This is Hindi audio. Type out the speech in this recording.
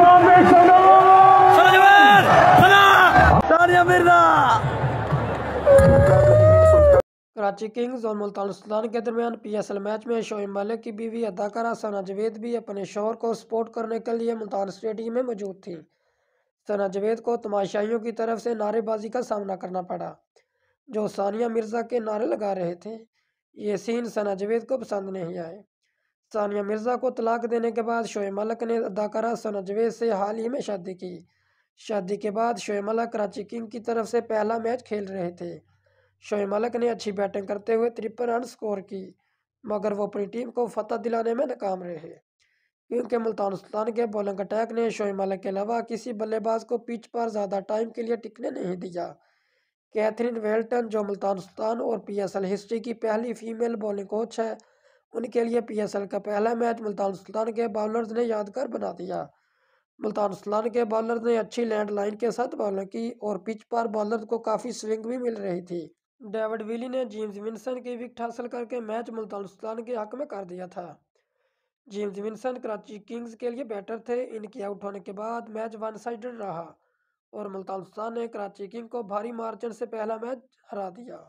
कराची किंग्स और मुल्तान सुल्तान के दरमियान पीएसएल मैच में शोएब मलिक की बीवी अदाकारा सना जवेद भी अपने शोर को सपोर्ट करने के लिए मुल्तान स्टेडियम में मौजूद थी सना जवेद को तमाशाइयों की तरफ से नारेबाजी का सामना करना पड़ा जो सानिया मिर्ज़ा के नारे लगा रहे थे ये सीन सना जवेद को पसंद नहीं आए सानिया मिर्ज़ा को तलाक देने के बाद शोए मलक ने अदाकारा सना जवेद से हाल ही में शादी की शादी के बाद शोए मलक कराची किंग की तरफ से पहला मैच खेल रहे थे शोए मलक ने अच्छी बैटिंग करते हुए तिरपन रन स्कोर की मगर वो अपनी टीम को फतह दिलाने में नाकाम रहे क्योंकि मुल्तान सुल्तान के बॉलिंग अटैक ने शोए मलक के अलावा किसी बल्लेबाज को पिच पर ज़्यादा टाइम के लिए टिकने नहीं दिया कैथरीन वेल्टन जो मुल्तान सुल्तान और एल हिस्ट्री की पहली फीमेल बॉलिंग कोच है उनके लिए पीएसएल का पहला मैच मुल्तान सुल्तान के बॉलर्स ने यादगार बना दिया मुल्तान सुल्तान के बॉलर ने अच्छी लैंड लाइन के साथ बॉलर की और पिच पर बॉलर को काफ़ी स्विंग भी मिल रही थी डेविड विली ने जेम्स विंसन की विकट हासिल करके मैच मुल्तान सुल्तान के हक में कर दिया था जेम्स विंसन कराची किंग्स के लिए बैटर थे इनके आउट होने के बाद मैच वन साइडेड रहा और मुल्तान सुल्तान ने कराची किंग को भारी मार्जिन से पहला मैच हरा दिया